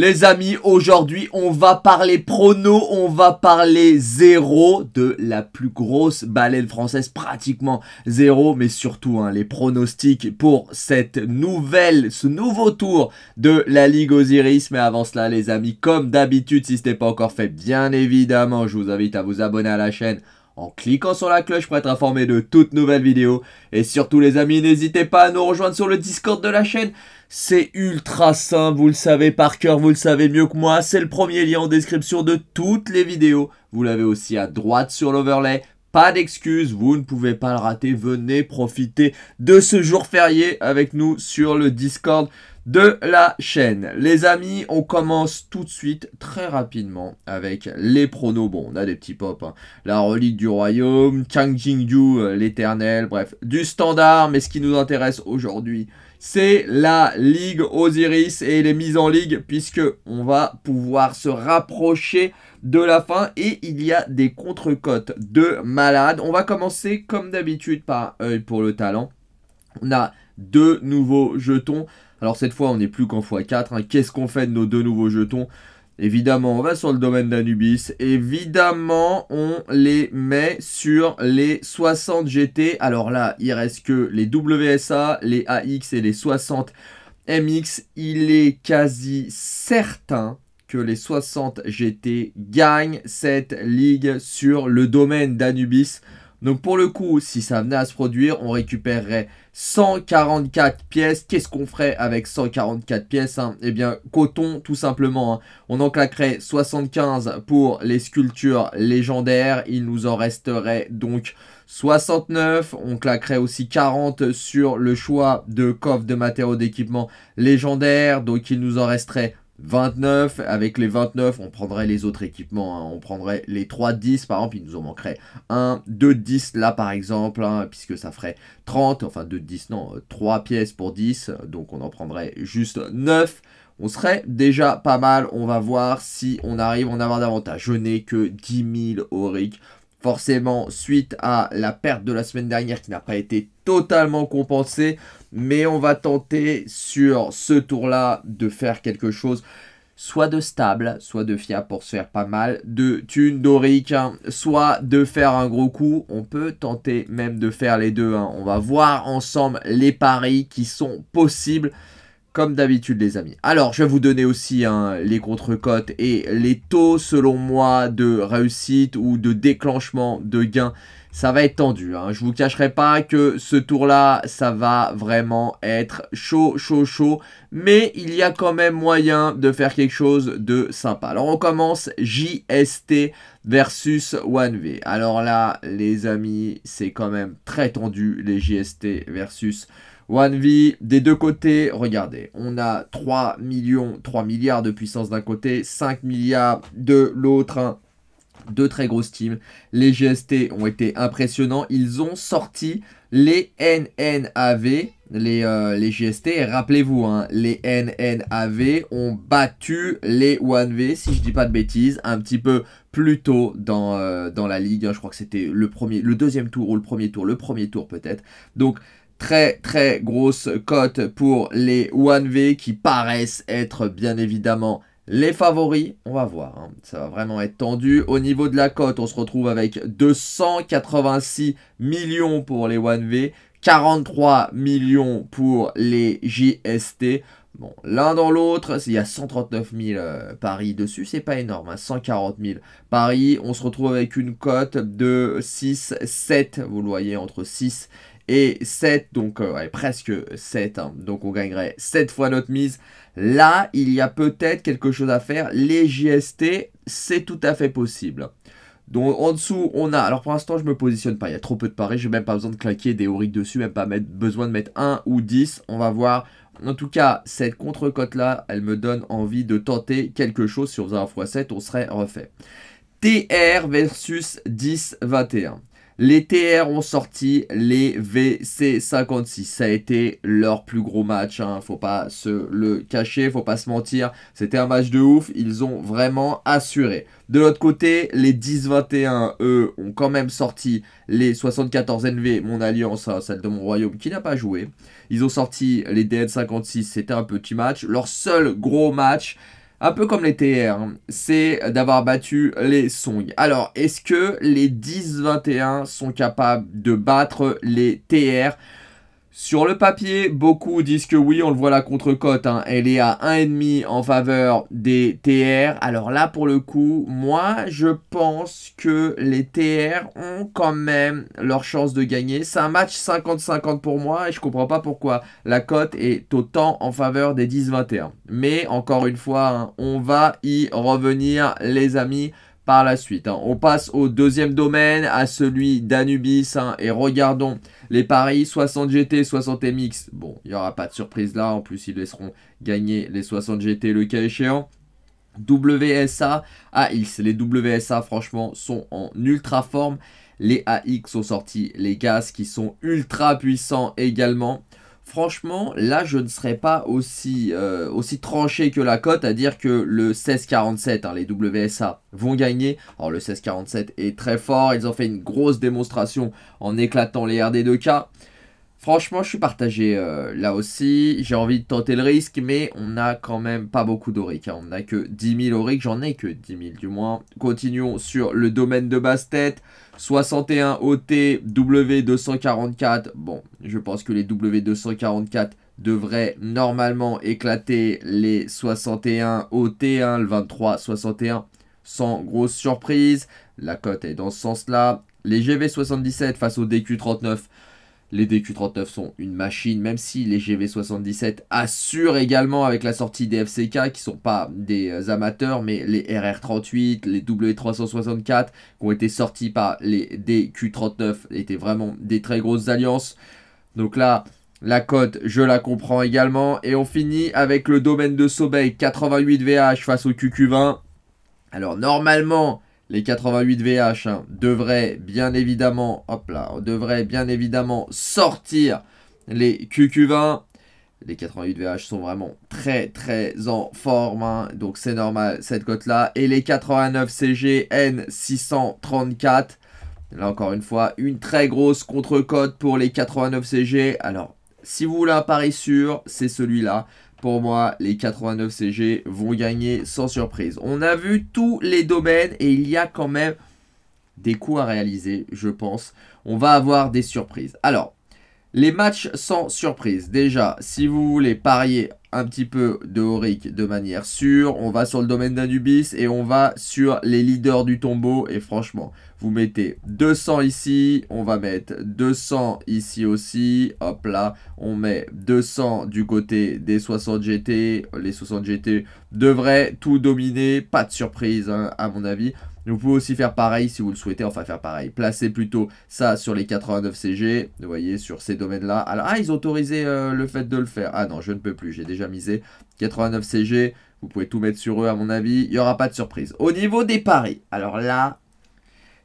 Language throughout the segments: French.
les amis, aujourd'hui, on va parler prono, on va parler zéro de la plus grosse baleine française, pratiquement zéro, mais surtout hein, les pronostics pour cette nouvelle, ce nouveau tour de la Ligue Osiris. Mais avant cela, les amis, comme d'habitude, si ce n'est pas encore fait, bien évidemment, je vous invite à vous abonner à la chaîne en cliquant sur la cloche pour être informé de toutes nouvelles vidéos. Et surtout les amis, n'hésitez pas à nous rejoindre sur le Discord de la chaîne. C'est ultra simple, vous le savez par cœur, vous le savez mieux que moi. C'est le premier lien en description de toutes les vidéos. Vous l'avez aussi à droite sur l'overlay. Pas d'excuses, vous ne pouvez pas le rater. Venez profiter de ce jour férié avec nous sur le Discord de la chaîne. Les amis, on commence tout de suite très rapidement avec les pronos. Bon, on a des petits pop hein. La relique du royaume, Chang Yu, euh, l'éternel, bref, du standard. Mais ce qui nous intéresse aujourd'hui, c'est la Ligue Osiris et les mises en ligue puisque on va pouvoir se rapprocher de la fin et il y a des contre-cotes de malades. On va commencer comme d'habitude par œil pour le talent. On a deux nouveaux jetons. Alors cette fois, on n'est plus qu'en x4. Hein. Qu'est-ce qu'on fait de nos deux nouveaux jetons Évidemment, on va sur le domaine d'Anubis. Évidemment, on les met sur les 60 GT. Alors là, il reste que les WSA, les AX et les 60 MX. Il est quasi certain que les 60 GT gagnent cette ligue sur le domaine d'Anubis. Donc pour le coup, si ça venait à se produire, on récupérerait 144 pièces. Qu'est-ce qu'on ferait avec 144 pièces hein? Eh bien, coton, tout simplement. Hein. On en claquerait 75 pour les sculptures légendaires. Il nous en resterait donc 69. On claquerait aussi 40 sur le choix de coffre de matériaux d'équipement légendaire. Donc il nous en resterait 29, avec les 29, on prendrait les autres équipements, hein. on prendrait les 3 10 par exemple, il nous en manquerait 1, 2 10 là par exemple, hein, puisque ça ferait 30, enfin 2 10 non, 3 euh, pièces pour 10, donc on en prendrait juste 9, on serait déjà pas mal, on va voir si on arrive à en avoir davantage. Je n'ai que 10 000 auric forcément suite à la perte de la semaine dernière qui n'a pas été totalement compensée. Mais on va tenter sur ce tour-là de faire quelque chose soit de stable, soit de fiable pour se faire pas mal de thunes d'orique, hein, soit de faire un gros coup. On peut tenter même de faire les deux. Hein. On va voir ensemble les paris qui sont possibles comme d'habitude les amis. Alors je vais vous donner aussi hein, les contre-cotes et les taux selon moi de réussite ou de déclenchement de gains. Ça va être tendu, Je hein. je vous cacherai pas que ce tour là ça va vraiment être chaud chaud chaud mais il y a quand même moyen de faire quelque chose de sympa. Alors on commence JST versus 1V. Alors là les amis c'est quand même très tendu les JST versus 1V, des deux côtés, regardez, on a 3 millions, 3 milliards de puissance d'un côté, 5 milliards de l'autre. Hein. Deux très grosses teams. Les GST ont été impressionnants. Ils ont sorti les NNAV, les, euh, les GST. Rappelez-vous, hein, les NNAV ont battu les 1V, si je dis pas de bêtises, un petit peu plus tôt dans, euh, dans la ligue. Hein. Je crois que c'était le, le deuxième tour ou le premier tour, le premier tour peut-être. Donc très très grosse cote pour les 1V qui paraissent être bien évidemment les favoris. On va voir, hein. ça va vraiment être tendu. Au niveau de la cote, on se retrouve avec 286 millions pour les 1V, 43 millions pour les JST. Bon, l'un dans l'autre, il y a 139 000 euh, paris dessus, c'est pas énorme, 140 hein, 000 paris. On se retrouve avec une cote de 6, 7, vous le voyez, entre 6 et 7, donc euh, ouais, presque 7, hein. donc on gagnerait 7 fois notre mise. Là, il y a peut-être quelque chose à faire. Les JST, c'est tout à fait possible. Donc en dessous, on a... Alors pour l'instant, je me positionne pas, il y a trop peu de paris, Je n'ai même pas besoin de claquer des auriques dessus, même pas mettre, besoin de mettre 1 ou 10, on va voir. En tout cas, cette contre-cote-là, elle me donne envie de tenter quelque chose. Si on faisait 1 x 7, on serait refait. TR versus 10-21. Les TR ont sorti les VC56. Ça a été leur plus gros match. Hein. Faut pas se le cacher, faut pas se mentir. C'était un match de ouf. Ils ont vraiment assuré. De l'autre côté, les 10-21, eux, ont quand même sorti les 74 NV, mon alliance, hein, celle de mon royaume, qui n'a pas joué. Ils ont sorti les DN56, c'était un petit match. Leur seul gros match, un peu comme les TR, c'est d'avoir battu les Song. Alors, est-ce que les 10-21 sont capables de battre les TR sur le papier, beaucoup disent que oui, on le voit la contre-cote. Hein. Elle est à 1,5 en faveur des TR. Alors là, pour le coup, moi, je pense que les TR ont quand même leur chance de gagner. C'est un match 50-50 pour moi et je ne comprends pas pourquoi la cote est autant en faveur des 10-21. Mais encore une fois, hein, on va y revenir, les amis par la suite. Hein. On passe au deuxième domaine, à celui d'Anubis. Hein. et regardons les paris 60 GT, 60 MX. Bon, il n'y aura pas de surprise là. En plus, ils laisseront gagner les 60 GT le cas échéant. WSA, AX. Les WSA, franchement, sont en ultra forme. Les AX sont sortis, les gaz qui sont ultra puissants également franchement, là, je ne serais pas aussi, euh, aussi tranché que la cote à dire que le 1647, hein, les WSA, vont gagner. Alors, le 1647 est très fort. Ils ont fait une grosse démonstration en éclatant les RD2K. Franchement, je suis partagé euh, là aussi. J'ai envie de tenter le risque, mais on n'a quand même pas beaucoup d'auric. Hein. On n'a que 10 000 auric, j'en ai que 10 000 du moins. Continuons sur le domaine de basse tête. 61 OT, W244. Bon, je pense que les W244 devraient normalement éclater les 61 OT1, hein. le 23-61, sans grosse surprise. La cote est dans ce sens-là. Les GV77 face au DQ39, les DQ39 sont une machine, même si les GV77 assurent également avec la sortie des FCK, qui ne sont pas des euh, amateurs, mais les RR38, les W364, qui ont été sortis par les DQ39, étaient vraiment des très grosses alliances. Donc là, la cote, je la comprends également. Et on finit avec le domaine de Sobeil, 88 VH face au QQ20. Alors normalement, les 88 VH hein, devraient bien évidemment, hop là, devraient bien évidemment sortir les QQ20. Les 88 VH sont vraiment très très en forme, hein, donc c'est normal cette cote là. Et les 89 CG N634, là encore une fois, une très grosse contre-cote pour les 89 CG. Alors, si vous voulez un pari sûr, c'est celui-là. Pour moi, les 89 CG vont gagner sans surprise. On a vu tous les domaines et il y a quand même des coups à réaliser, je pense. On va avoir des surprises. Alors, les matchs sans surprise. Déjà, si vous voulez parier un petit peu de horic de manière sûre. On va sur le domaine d'Anubis et on va sur les leaders du tombeau. Et franchement, vous mettez 200 ici. On va mettre 200 ici aussi. Hop là, on met 200 du côté des 60 GT. Les 60 GT devraient tout dominer. Pas de surprise hein, à mon avis. Vous pouvez aussi faire pareil si vous le souhaitez, enfin faire pareil. Placer plutôt ça sur les 89 CG, vous voyez, sur ces domaines-là. Alors, ah, ils ont autorisé euh, le fait de le faire. Ah non, je ne peux plus, j'ai déjà misé 89 CG. Vous pouvez tout mettre sur eux, à mon avis. Il n'y aura pas de surprise. Au niveau des paris, alors là,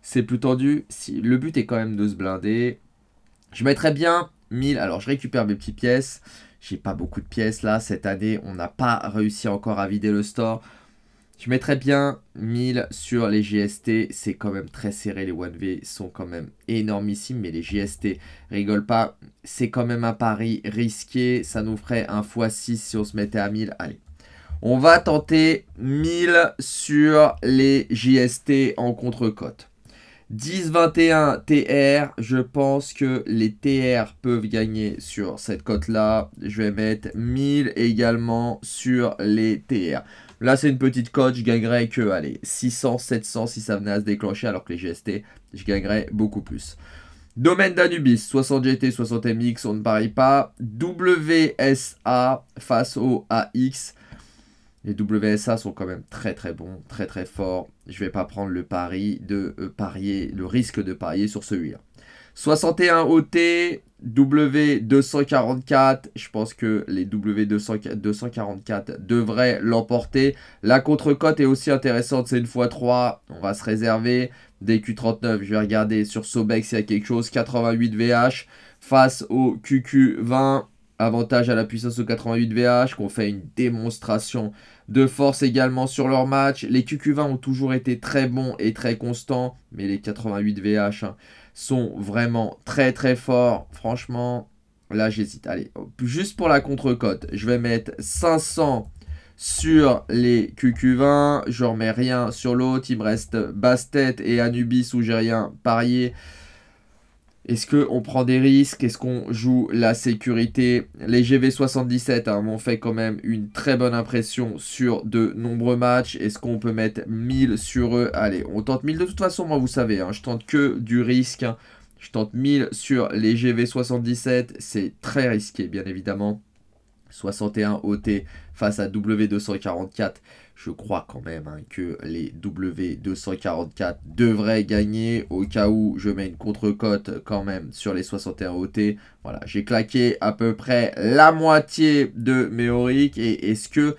c'est plus tendu. Si, le but est quand même de se blinder. Je mettrais bien 1000. Alors, je récupère mes petites pièces. J'ai pas beaucoup de pièces là. Cette année, on n'a pas réussi encore à vider le store. Je mettrais bien 1000 sur les GST, c'est quand même très serré, les 1V sont quand même énormissimes, mais les GST, rigole pas, c'est quand même un pari risqué, ça nous ferait un x6 si on se mettait à 1000, allez. On va tenter 1000 sur les JST en contre-cote. 10-21 TR, je pense que les TR peuvent gagner sur cette cote-là. Je vais mettre 1000 également sur les TR. Là, c'est une petite cote, je gagnerais que, allez, 600, 700 si ça venait à se déclencher, alors que les GST, je gagnerais beaucoup plus. Domaine d'Anubis, 60 GT, 60 MX, on ne parie pas. WSA face au AX. Les WSA sont quand même très très bons, très très forts. Je ne vais pas prendre le pari de euh, parier, le risque de parier sur celui-là. 61 OT, W244, je pense que les W244 devraient l'emporter. La contre-cote est aussi intéressante, c'est une fois 3, on va se réserver. DQ39, je vais regarder sur Sobex s'il y a quelque chose, 88 VH face au QQ20. Avantage à la puissance aux 88 VH, qu'on fait une démonstration de force également sur leur match. Les QQ20 ont toujours été très bons et très constants, mais les 88 VH hein, sont vraiment très très forts. Franchement, là j'hésite. Allez, juste pour la contre-cote, je vais mettre 500 sur les QQ20. Je remets rien sur l'autre. Il me reste Bastet et Anubis où j'ai rien parié. Est-ce qu'on prend des risques Est-ce qu'on joue la sécurité Les GV77 hein, m'ont fait quand même une très bonne impression sur de nombreux matchs. Est-ce qu'on peut mettre 1000 sur eux Allez, on tente 1000 de toute façon, moi vous savez, hein, je tente que du risque. Hein. Je tente 1000 sur les GV77, c'est très risqué bien évidemment. 61 OT face à W244. Je crois quand même hein, que les W244 devraient gagner au cas où je mets une contre-cote quand même sur les 61 OT. Voilà, j'ai claqué à peu près la moitié de mes oriques et est-ce que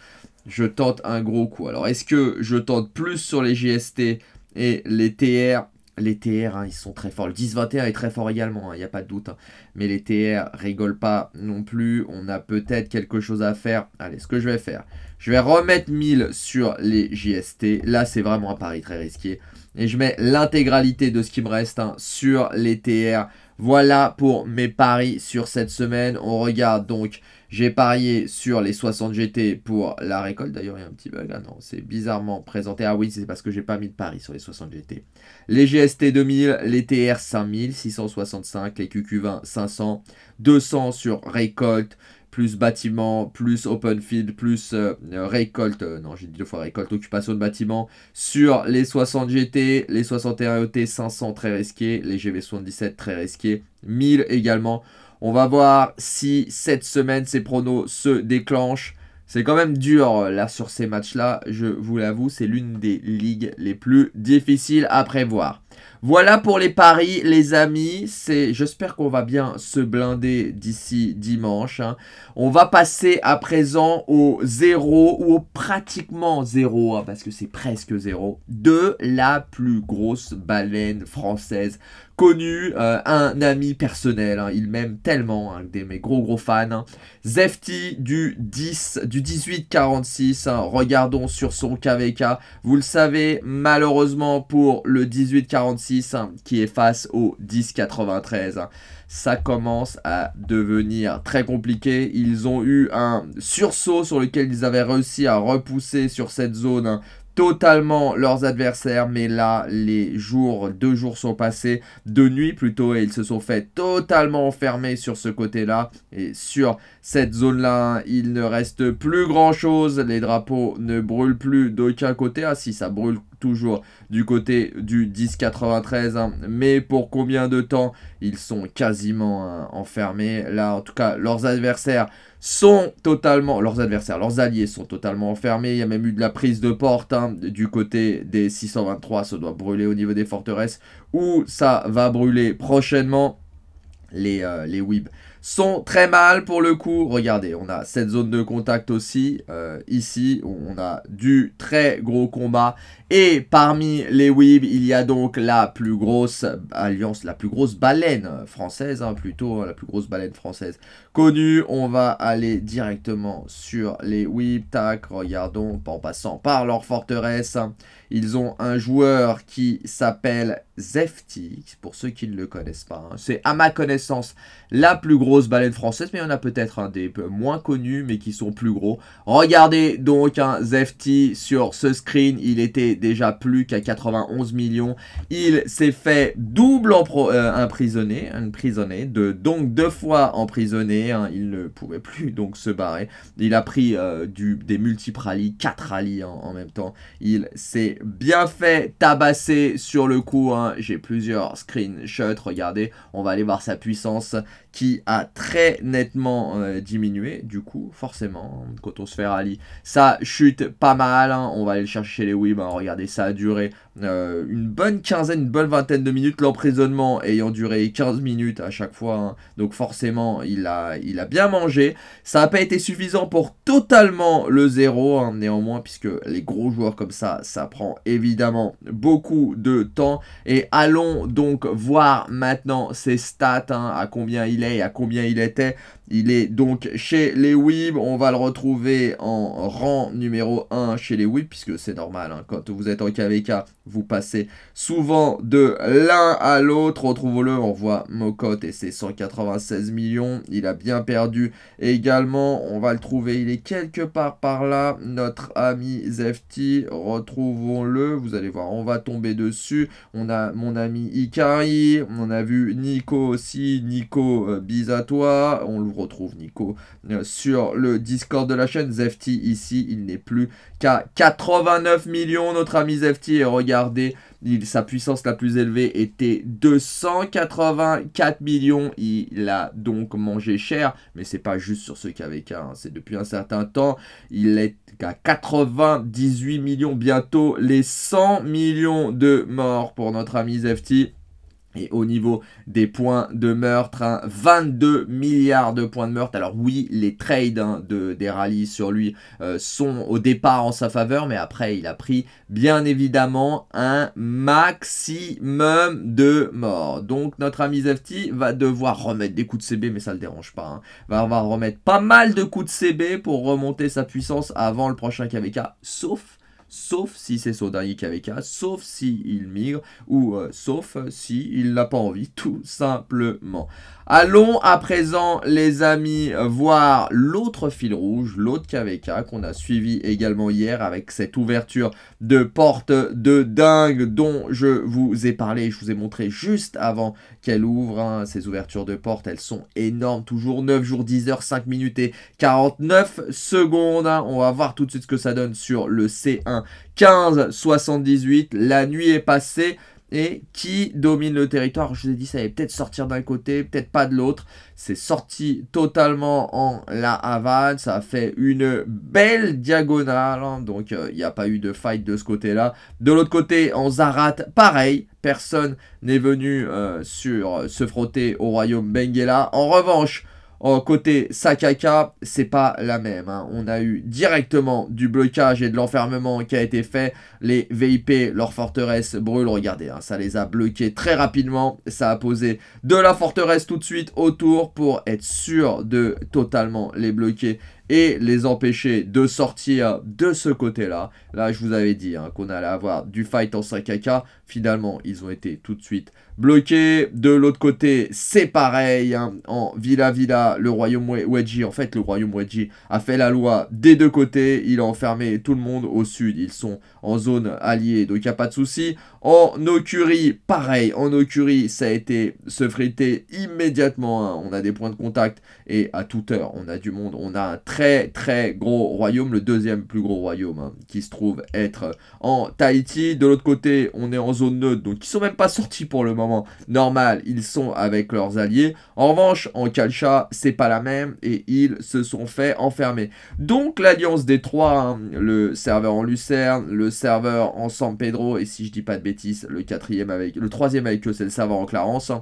je tente un gros coup Alors est-ce que je tente plus sur les GST et les TR les TR, hein, ils sont très forts. Le 10-21 est très fort également, il hein, y n'y a pas de doute. Hein. Mais les TR rigolent pas non plus. On a peut-être quelque chose à faire. Allez, ce que je vais faire, je vais remettre 1000 sur les JST. Là, c'est vraiment un pari très risqué. Et je mets l'intégralité de ce qui me reste sur les TR. Voilà pour mes paris sur cette semaine. On regarde donc, j'ai parié sur les 60 GT pour la récolte. D'ailleurs, il y a un petit bug. Ah non, c'est bizarrement présenté. Ah oui, c'est parce que j'ai pas mis de paris sur les 60 GT. Les GST 2000, les TR 5000, 665, les QQ20, 500, 200 sur récolte plus bâtiment, plus open field, plus euh, euh, récolte, euh, non j'ai dit deux fois récolte, occupation de bâtiment, sur les 60 GT, les 61 ET 500 e très risqués, les GV77 très risqués, 1000 également. On va voir si cette semaine ces pronos se déclenchent. C'est quand même dur là sur ces matchs-là, je vous l'avoue, c'est l'une des ligues les plus difficiles à prévoir. Voilà pour les paris, les amis. C'est, j'espère qu'on va bien se blinder d'ici dimanche. Hein. On va passer à présent au zéro ou au pratiquement zéro, hein, parce que c'est presque zéro, de la plus grosse baleine française connu, euh, un ami personnel. Hein. il m'aime tellement, hein, des mes gros gros fans. Hein. Zefti du 10, du 1846. Hein. regardons sur son KVK. Vous le savez, malheureusement pour le 1846 qui est face au 1093 ça commence à devenir très compliqué. Ils ont eu un sursaut sur lequel ils avaient réussi à repousser sur cette zone totalement leurs adversaires. Mais là, les jours, deux jours sont passés, deux nuits plutôt, et ils se sont fait totalement enfermer sur ce côté-là. Et sur cette zone-là, il ne reste plus grand-chose. Les drapeaux ne brûlent plus d'aucun côté. Ah si, ça brûle toujours du côté du 10-93. Hein. Mais pour combien de temps Ils sont quasiment euh, enfermés. Là, en tout cas, leurs adversaires sont totalement, leurs adversaires, leurs alliés sont totalement enfermés. Il y a même eu de la prise de porte hein, du côté des 623. Ça doit brûler au niveau des forteresses ou ça va brûler prochainement. Les, euh, les sont très mal pour le coup. Regardez, on a cette zone de contact aussi. Euh, ici, on a du très gros combat. Et parmi les Weebs, il y a donc la plus grosse alliance, la plus grosse baleine française, hein, plutôt hein, la plus grosse baleine française connue. On va aller directement sur les Weebs. Tac, regardons, en passant par leur forteresse. Hein. Ils ont un joueur qui s'appelle Zefti, pour ceux qui ne le connaissent pas. C'est à ma connaissance la plus grosse baleine française, mais il y en a peut-être un des moins connus, mais qui sont plus gros. Regardez donc un Zefti sur ce screen, il était déjà plus qu'à 91 millions. Il s'est fait double euh, emprisonné, de, donc deux fois emprisonné. Hein. il ne pouvait plus donc se barrer. Il a pris euh, du, des multiples rallies, quatre rallies en même temps. Il s'est bien fait tabasser sur le coup. Hein. J'ai plusieurs screenshots, regardez. On va aller voir sa puissance qui a très nettement euh, diminué. Du coup, forcément, hein. quand on se fait rallye, ça chute pas mal. Hein. On va aller chercher les Wii. Hein. regardez, ça a duré euh, une bonne quinzaine, une bonne vingtaine de minutes, l'emprisonnement ayant duré 15 minutes à chaque fois, hein. donc forcément il a, il a bien mangé. Ça n'a pas été suffisant pour totalement le zéro, hein, néanmoins, puisque les gros joueurs comme ça, ça prend évidemment beaucoup de temps. Et allons donc voir maintenant ses stats, hein, à combien il est et à combien il était. Il est donc chez les Weeb. On va le retrouver en rang numéro 1 chez les Weeb, puisque c'est normal. Hein. Quand vous êtes en KVK, vous passez souvent de l'un à l'autre. Retrouvons-le. On voit Mokot et ses 196 millions. Il a bien perdu également. On va le trouver. Il est quelque part par là. Notre ami Zefti. Retrouvons-le. Vous allez voir. On va tomber dessus. On a mon ami Ikari. On a vu Nico aussi. Nico, à euh, toi. On le retrouve Nico euh, sur le Discord de la chaîne. Zefti ici, il n'est plus qu'à 89 millions, notre ami Zefti. Et regardez, sa puissance la plus élevée était 284 millions. Il a donc mangé cher, mais c'est pas juste sur ce KVK, c'est depuis un certain temps. Il est à 98 millions, bientôt les 100 millions de morts pour notre ami Zefti. Et au niveau des points de meurtre, 22 hein, milliards de points de meurtre. Alors oui, les trades hein, de, des rallyes sur lui euh, sont au départ en sa faveur, mais après il a pris bien évidemment un maximum de morts. Donc notre ami Zefti va devoir remettre des coups de CB, mais ça ne le dérange pas. Hein. Va, avoir remettre pas mal de coups de CB pour remonter sa puissance avant le prochain KVK, sauf sauf si c'est son dernier KVK, sauf si il migre, ou euh, sauf si il n'a pas envie, tout simplement. Allons à présent, les amis, voir l'autre fil rouge, l'autre KVK qu'on a suivi également hier avec cette ouverture de porte de dingue dont je vous ai parlé, je vous ai montré juste avant qu'elle ouvre. Hein. ces ouvertures de porte, elles sont énormes, toujours 9 jours, 10 heures, 5 minutes et 49 secondes. Hein. On va voir tout de suite ce que ça donne sur le C1 15, 78, la nuit est passée. Et qui domine le territoire Je vous ai dit, ça allait peut-être sortir d'un côté, peut-être pas de l'autre. C'est sorti totalement en la Havane. Ça a fait une belle diagonale. Hein. Donc, euh, il n'y a pas eu de fight de ce côté-là. De l'autre côté, en Zarat, pareil. Personne n'est venu euh, sur euh, se frotter au royaume Benguela. En revanche, côté Sakaka, c'est pas la même. Hein. On a eu directement du blocage et de l'enfermement qui a été fait. Les VIP, leur forteresse brûle. Regardez, hein, ça les a bloqués très rapidement. Ça a posé de la forteresse tout de suite autour pour être sûr de totalement les bloquer et les empêcher de sortir de ce côté-là. Là, je vous avais dit hein, qu'on allait avoir du fight en 5K. Finalement, ils ont été tout de suite bloqués. De l'autre côté, c'est pareil. Hein. en Villa Villa, le Royaume Wedgie, en fait, le Royaume Wedgie a fait la loi des deux côtés. Il a enfermé tout le monde au sud. Ils sont en zone alliée, donc il n'y a pas de souci. En Okuri, pareil, en Okuri, ça a été se friter immédiatement. Hein. On a des points de contact et à toute heure, on a du monde. On a un très très gros royaume, le deuxième plus gros royaume, hein, qui se trouve être en Tahiti. De l'autre côté, on est en zone neutre, donc ils sont même pas sortis pour le moment. Normal, ils sont avec leurs alliés. En revanche, en Kalcha, c'est pas la même et ils se sont fait enfermer. Donc l'alliance des trois, hein, le serveur en Lucerne, le serveur en San Pedro et si je dis pas de bêtises, le quatrième avec le troisième avec eux, c'est le serveur en Clarence.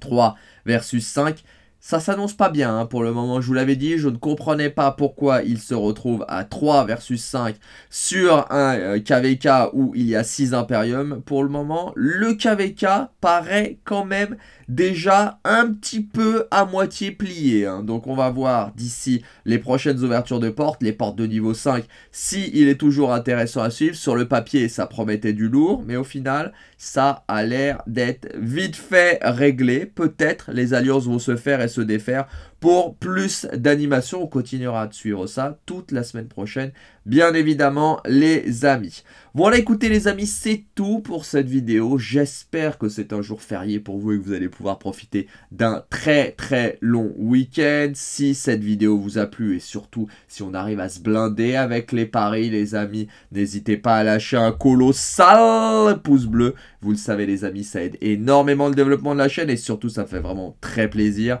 3 versus 5 ça s'annonce pas bien hein, pour le moment, je vous l'avais dit, je ne comprenais pas pourquoi il se retrouve à 3 versus 5 sur un KVK euh, où il y a 6 Imperium pour le moment. Le KVK paraît quand même déjà un petit peu à moitié plié. Hein. Donc on va voir d'ici les prochaines ouvertures de portes, les portes de niveau 5, si il est toujours intéressant à suivre. Sur le papier, ça promettait du lourd, mais au final, ça a l'air d'être vite fait réglé. Peut-être les alliances vont se faire et se défaire pour plus d'animation. On continuera de suivre ça toute la semaine prochaine, bien évidemment, les amis. Voilà, écoutez les amis, c'est tout pour cette vidéo. J'espère que c'est un jour férié pour vous et que vous allez pouvoir profiter d'un très très long week-end. Si cette vidéo vous a plu et surtout si on arrive à se blinder avec les paris, les amis, n'hésitez pas à lâcher un colossal pouce bleu. Vous le savez les amis, ça aide énormément le développement de la chaîne et surtout ça fait vraiment très plaisir